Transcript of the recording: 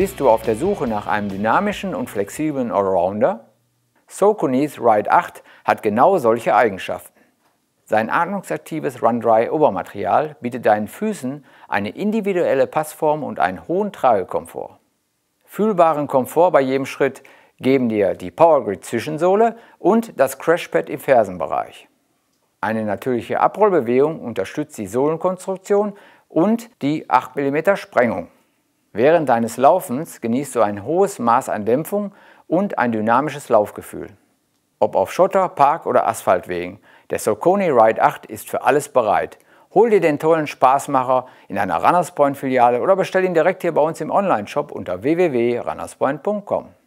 Bist du auf der Suche nach einem dynamischen und flexiblen Allrounder? Soconis Ride 8 hat genau solche Eigenschaften. Sein atmungsaktives Run-Dry-Obermaterial bietet deinen Füßen eine individuelle Passform und einen hohen Tragekomfort. Fühlbaren Komfort bei jedem Schritt geben dir die Powergrid-Zwischensohle und das Crashpad im Fersenbereich. Eine natürliche Abrollbewegung unterstützt die Sohlenkonstruktion und die 8 mm Sprengung. Während deines Laufens genießt du ein hohes Maß an Dämpfung und ein dynamisches Laufgefühl. Ob auf Schotter, Park oder Asphaltwegen, der Soconi Ride 8 ist für alles bereit. Hol dir den tollen Spaßmacher in einer Runners Point Filiale oder bestell ihn direkt hier bei uns im Onlineshop unter www.runnerspoint.com.